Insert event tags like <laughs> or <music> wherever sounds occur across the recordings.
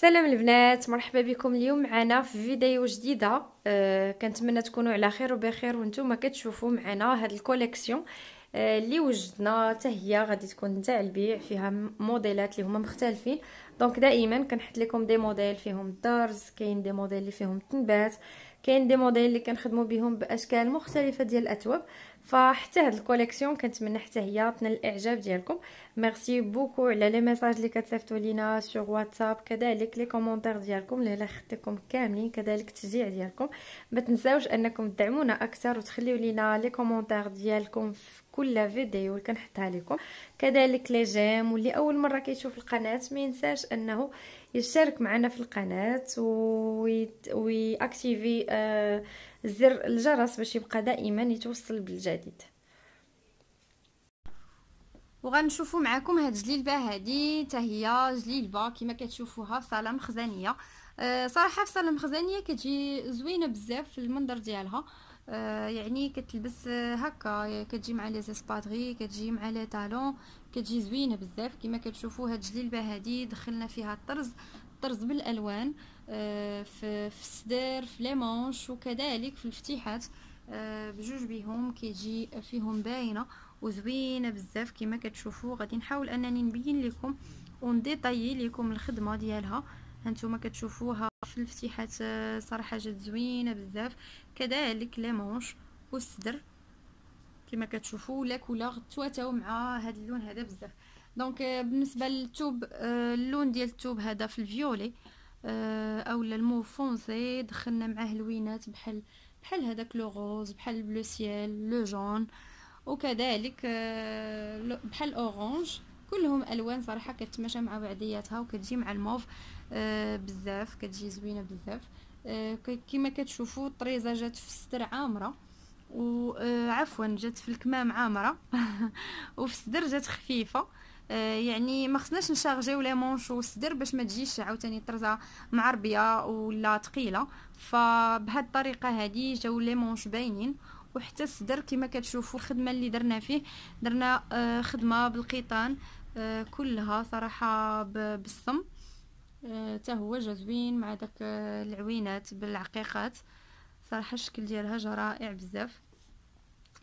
سلام البنات مرحبا بكم اليوم معنا في فيديو جديده أه كنتمنى تكونوا على خير وبخير وانتم كتشوفوا معنا هاد الكوليكسيون أه وجدنا حتى هي غادي تكون تاع البيع فيها موديلات اللي هما مختلفين دونك دائما كنحط لكم دي موديل فيهم الدارز كاين دي موديل اللي فيهم التنبات كاين دي موديل اللي كنخدموا بهم باشكال مختلفه ديال الاثواب فحتى هاد الكوليكسيون كنتمنى حتى هي تنال الاعجاب ديالكم ميرسي بوكو على لي ميساج اللي كتصيفطوا لينا سوغ واتساب كذلك لي كومونتير ديالكم اللي خديتكم كاملين كذلك التشجيع ديالكم ما تنساوش انكم تدعمونا اكثر وتخليو لينا لي كومونتير ديالكم في كل فيديو اللي كنحطها لكم كذلك لي جيم واللي اول مره كيشوف القناه ما ينساش انه يشترك معنا في القناه وياكتيفي آه زر الجرس باش يبقى دائما يتوصل بالجديد وغنشوفوا معكم هاد الجليلبه هادي حتى هي جليلبه كما كتشوفوها في صاله مخزنيه آه صراحه في صاله مخزنيه كتجي زوينه بزاف في المنظر ديالها آه، يعني كتلبس آه، هكا كتجي مع لي زيسبادري كتجي مع لي طالون كتجي زوينه بزاف كما كتشوفوا هاد الجلبه هادي دخلنا فيها الطرز الطرز بالالوان آه، في في الصدر في لي مونش وكذلك في الفتيحات بجوج بهم كيجي فيهم باينه وزوينه بزاف كما كتشوفوا غادي نحاول انني نبين لكم ونديطايي لكم الخدمه ديالها هانتوما كتشوفوها في الفتيحات آه، صراحه جات زوينه بزاف كذلك لي مونش والصدر كما كتشوفوا لا كولور تواتاو مع هذا اللون هذا بزاف دونك آه، بالنسبه للثوب آه، اللون ديال الثوب هذا في الفيولي او الموف فونسي دخلنا معاه لوينات بحال بحال هذاك لو روز بحال بلو سيال لو جون وكذلك بحال اورانج كلهم الوان صراحه كتمشى مع بعضياتها وكتجي مع الموف آه، بزاف كتجي زوينه بزاف آه، كما كتشوفوا الطريزه جات في الصدر عامره وعفوا آه، جات في الكمام عامره <laughs> وفي الصدر جات خفيفه يعني ما خصناش نشارجيو لي مونش والصدر باش ما تجيش عاوتاني طرزه معربيه ولا ثقيله فبهاد الطريقه هذه جاو لي مونش باينين وحتى الصدر كما كتشوفوا الخدمه اللي درنا فيه درنا خدمه بالقيطان كلها صراحه بالصم حتى هو جا زوين مع داك العوينات بالعقيقات صراحه الشكل ديالها جا رائع بزاف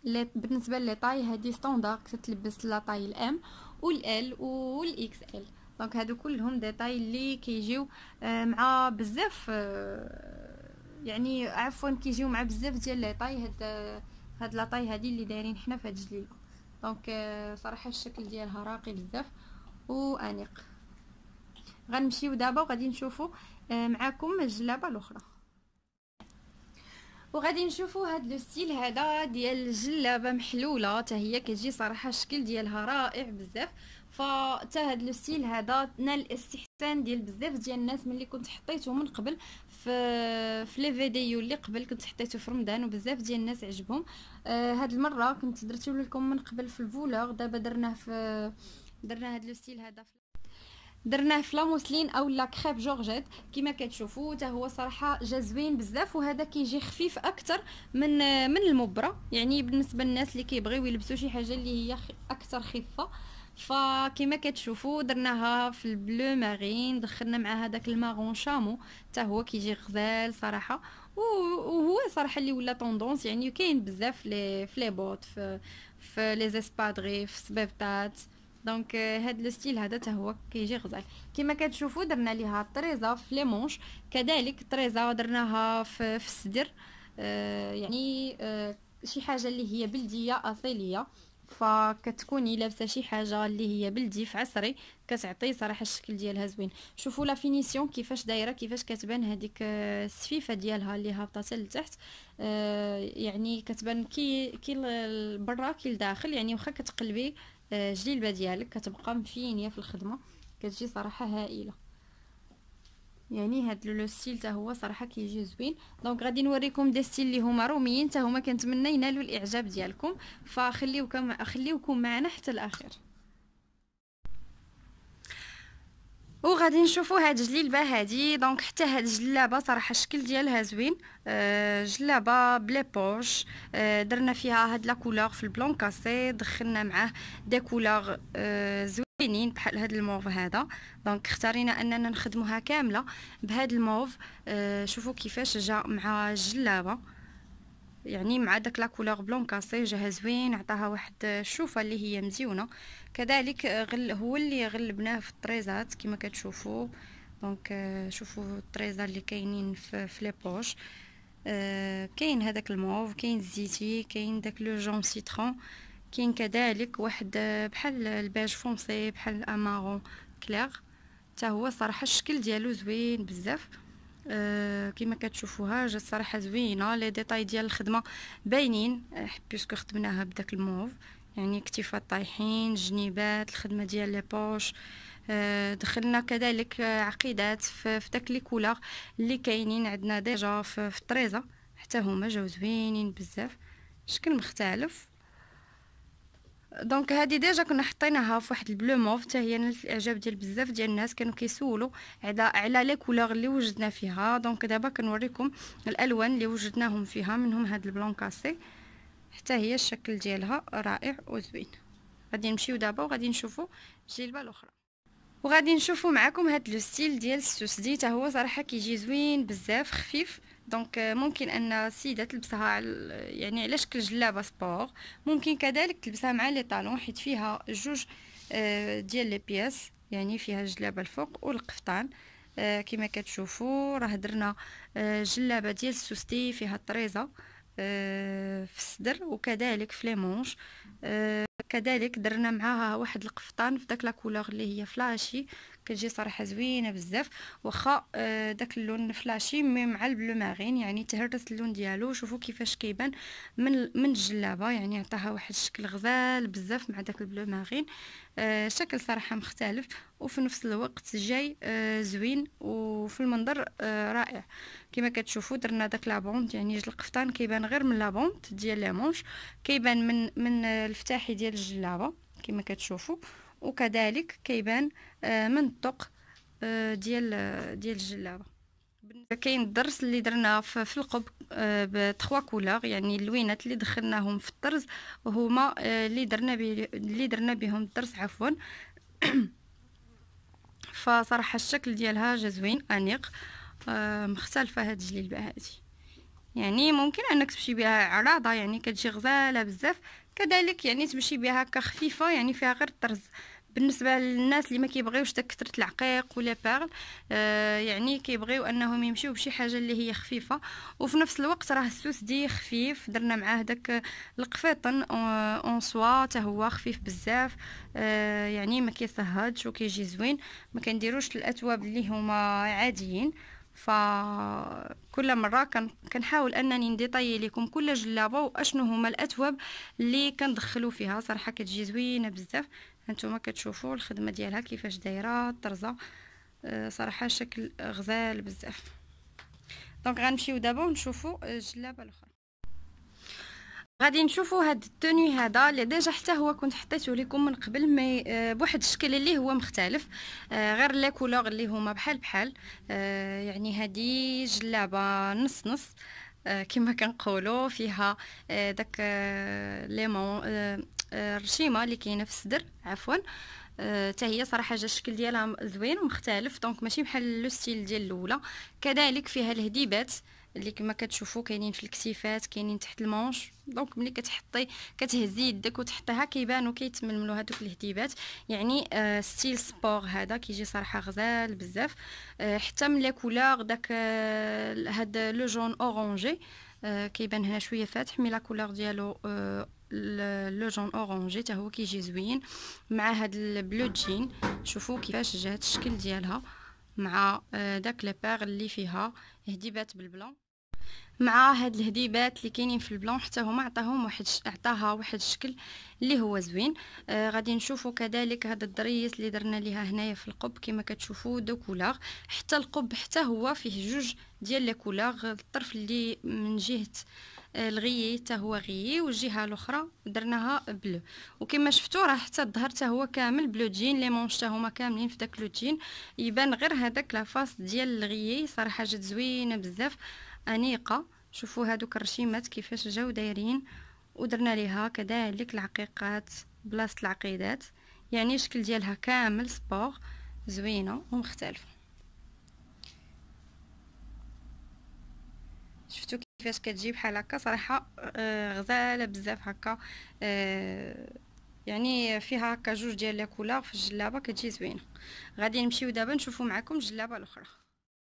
لي بالنسبه لي طاي هذه ستاندار كتلبس لا طاي الام والال والاكس ال دونك هادو كلهم دي طاي اللي كيجيو آه، مع بزاف آه، يعني عفوا كيجيو مع بزاف ديال لي طاي هاد هاد لا طاي هادي اللي دايرين حنا فهاد هاد الجليبه دونك آه، صراحه الشكل ديالها راقي بزاف وانيق غنمشيو دابا وغادي نشوفو آه، معاكم الجلابه الاخرى وغادي نشوفو هاد لو ستيل هذا ديال الجلابه محلوله حتى هي كتجي صراحه الشكل ديالها رائع بزاف فتا هاد لو ستيل هذا نال الاستحسان ديال بزاف ديال الناس ملي كنت حطيته من قبل في في لي فيديو اللي قبل كنت حطيته في رمضان وبزاف ديال الناس عجبهم آه هاد المره كنت درتو لكم من قبل في الفولور دابا درناه في درنا هاد لو ستيل هذا في درناه في لاموسلين او لا كريب جورجيت كما كتشوفوا حتى هو صراحه جا زوين بزاف وهذا كيجي خفيف اكثر من من المبره يعني بالنسبه للناس اللي كيبغيو يلبسوا شي حاجه اللي هي اكثر خفه فكما كتشوفوا درناها في البلو مارين دخلنا معها داك الماغون شامو حتى هو كيجي غزال صراحه وهو صراحه اللي ولا طوندونس يعني كاين بزاف لي في بوط في في لي زيسبادري في سبيبتات دونك euh, هاد لو ستيل هذا حتى هو كيجي غزال كما كتشوفوا درنا ليها طريزه في لي مونش كذلك طريزه درناها في, في الصدر آه يعني آه شي حاجه اللي هي بلديه اصيليه فكتكوني لابسه شي حاجه اللي هي بلدي في عصري كتعطي صراحه الشكل ديالها زوين شوفوا لا فينيسيون كيفاش دايره كيفاش كتبان هذيك آه، السفيفه ديالها اللي هابطه لتحت آه يعني كتبان كي كي برا كي لداخل يعني واخا كتقلبي آه، جليلبه ديالك كتبقى مفينيه في الخدمه كتجي صراحه هائله يعني هاد لو ستيل حتى هو صراحه كيجي زوين دونك غادي نوريكم دي ستيل اللي هما روميين حتى هما كنتمنى ينالوا الاعجاب ديالكم فخليوكم خليوكم معنا حتى الاخير وغادي نشوفوا هاد جليلبه هادي دونك حتى هاد الجلابه صراحه الشكل ديالها زوين أه جلابه بلي بوش أه درنا فيها هاد لا كولور في البلون كاسي دخلنا معاه دي كولور أه زوينين بحال هاد الموف هذا دونك اختارينا اننا نخدموها كامله بهاد الموف أه شوفوا كيفاش جا مع الجلابه يعني مع داك لا كولور بلون كاسي جاها زوين عطاها واحد الشوفه اللي هي مزيونه كذلك آه، غل هو اللي غلبناه في الطريزات كما كتشوفوا دونك آه، شوفوا الطريزه اللي كاينين في لي بوش آه، كاين هذاك الموف كاين الزيتي كاين داك لو جون سيترون كاين كذلك واحد بحال الباج فونسي بحال الامارون كلير حتى هو صراحه الشكل ديالو زوين بزاف أه euh, كما كتشوفوها جات صراحه زوينه لي ديتاي ديال الخدمه باينين آه، بيسكو خدمناها بداك الموف يعني كتفات طايحين جنيبات الخدمه ديال لي بوش آه، دخلنا كذلك آه، عقيدات في داك لي كولور اللي كاينين عندنا ديجا في الطريزه حتى هما جاو زوينين بزاف شكل مختلف دونك هذه ديجا كنا حطيناها في واحد البلو موف حتى هي نالت الاعجاب ديال بزاف ديال الناس كانوا كيسولوا على على لي كولور اللي وجدنا فيها دونك دابا كنوريكم الالوان اللي وجدناهم فيها منهم هاد البلون كاسي حتى هي الشكل ديالها رائع وزوين غادي نمشيو دابا وغادي نشوفوا الجلبه الاخرى وغادي نشوفوا معكم هاد لو ستيل ديال السوس دي حتى هو صراحه كيجي زوين بزاف خفيف دونك euh, ممكن ان سيده تلبسها يعني على شكل جلابه سبور ممكن كذلك تلبسها مع لي طالون حيت فيها جوج آه، ديال لي بياس يعني فيها الجلابه الفوق والقفطان آه، كما كتشوفوا راه درنا آه، جلابه ديال السوستي فيها الطريزه في الصدر وكذلك في لي مونش كذلك درنا معاها واحد القفطان في داك لا كولور اللي هي فلاشي كتجي صراحه زوينه بزاف واخا آه، داك اللون فلاشي مي مع البلو ماغين يعني تهرس اللون ديالو شوفوا كيفاش كيبان من من الجلابه يعني عطاها واحد الشكل غزال بزاف مع داك البلو ماغين آه، شكل صراحه مختلف وفي نفس الوقت جاي آه، زوين وفي المنظر رائع كما كتشوفوا درنا داك لابونت يعني القفطان كيبان غير من لابونت ديال لامونش كيبان من من الفتاحي ديال الجلابه كما كتشوفوا وكذلك كيبان آه، من الطق آه، ديال آه، ديال الجلابه كاين الدرس اللي درناه في القب بتخوا كولور يعني اللوينات اللي دخلناهم في الطرز هما اللي درنا اللي درنا بهم الدرس عفوا <coughs> فصراحه الشكل ديالها جا زوين انيق مختلفه هاد الجليبه هادي يعني ممكن انك تمشي بها عراضه يعني كتجي غزاله بزاف كذلك يعني تمشي بها هكا خفيفه يعني فيها غير الطرز بالنسبه للناس اللي ما كيبغيوش داك كثره العقيق ولا بارل آه يعني كيبغيو انهم يمشيو بشي حاجه اللي هي خفيفه وفي نفس الوقت راه السوس دي خفيف درنا معاه داك القفيطن اون سوا حتى هو خفيف بزاف آه يعني ما كيصهدش وكيجي زوين ما كنديروش الاثواب اللي هما عاديين فكل مرة كنحاول أنني نديطاي لكم كل جلابة وأشنو هما الاتواب اللي كندخلو فيها صراحة كتجي زوينة بزاف هانتوما كتشوفوا الخدمة ديالها كيفاش دايرة طرزة آه، صراحة شكل غزال بزاف دونك غنمشيو دابا ونشوفوا الجلابة الأخرى غادي نشوفوا هاد التوني هذا اللي ديجا حتى هو كنت حطيته لكم من قبل مي آه، بواحد الشكل اللي هو مختلف آه، غير لا كولور اللي هما بحال بحال آه، يعني هادي جلابه نص نص كما كنقولوا فيها داك ليمون الرشيمه اللي كاينه في الصدر عفوا حتى هي صراحه جا الشكل ديالها زوين ومختلف دونك ماشي بحال لو ستيل ديال الاولى كذلك فيها الهديبات اللي كما كتشوفوا كاينين في الكسيفات كاينين تحت المونش دونك ملي كتحطي كتهزي يدك وتحطيها كيبانو كيتململوا هذوك الهديبات يعني آه ستيل سبور هذا كيجي صراحه غزال بزاف آه حتى من لا كولور داك آه هاد لو جون اورانجي آه كيبان هنا شويه فاتح مي لا كولور ديالو آه لو جون اورانجي حتى هو كيجي زوين مع هاد البلو جين شوفوا كيفاش جات الشكل ديالها مع آه، داك لي بيغ اللي فيها هديبات بالبلون مع هاد الهديبات اللي كاينين في البلون حتى هما عطاهم واحد عطاها واحد الشكل اللي هو زوين آه غادي نشوفوا كذلك هذا الضريس اللي درنا ليها هنايا في القب كما كتشوفوا دو كولور حتى القب حتى هو فيه جوج ديال لي كولور الطرف اللي من جهه آه، الغيي حتى هو غيي والجهه الاخرى درناها بلو وكما شفتوا راه حتى الظهر حتى هو كامل بلو جين لي مونش حتى هما كاملين في داك لو جين يبان غير هذاك لافاس ديال الغيي صراحه جات زوينه بزاف أنيقة شوفوا هادوك الرشيمات كيفاش جاو دايرين ودرنا ليها كذلك العقيقات بلاصة العقيدات يعني الشكل ديالها كامل سبور زوينة ومختلفة شفتو كيفاش كتجي بحال هكا صراحه آه، غزاله بزاف هكا آه، يعني فيها هكا جوج ديال لا كولور في الجلابه كتجي زوينه غادي نمشيو دابا نشوفو معكم الجلابه الاخرى